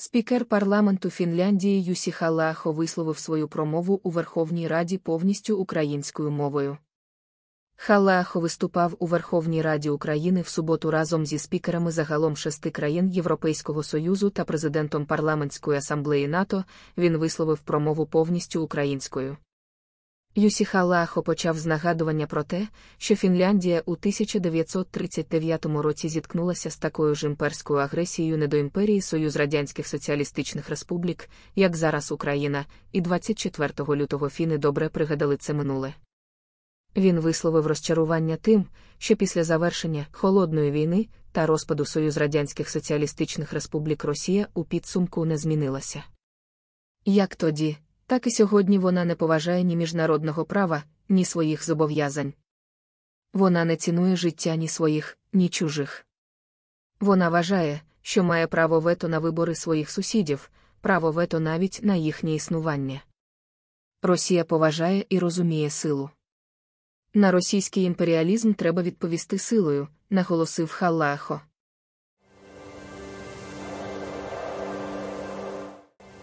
Спікер парламенту Фінляндії Юсі Халахо висловив свою промову у Верховній Раді повністю українською мовою. Халахо виступав у Верховній Раді України в суботу разом зі спікерами загалом шести країн Європейського Союзу та президентом парламентської асамблеї НАТО. Він висловив промову повністю українською. Юсіха Лахо почав з нагадування про те, що Фінляндія у 1939 році зіткнулася з такою ж імперською агресією не до імперії Союз Радянських Соціалістичних Республік, як зараз Україна, і 24 лютого Фіни добре пригадали це минуле. Він висловив розчарування тим, що після завершення холодної війни та розпаду Союз Радянських Соціалістичних Республік Росія у підсумку не змінилася. Як тоді? так і сьогодні вона не поважає ні міжнародного права, ні своїх зобов'язань. Вона не цінує життя ні своїх, ні чужих. Вона вважає, що має право вето на вибори своїх сусідів, право вето навіть на їхнє існування. Росія поважає і розуміє силу. На російський імперіалізм треба відповісти силою, наголосив Халлахо.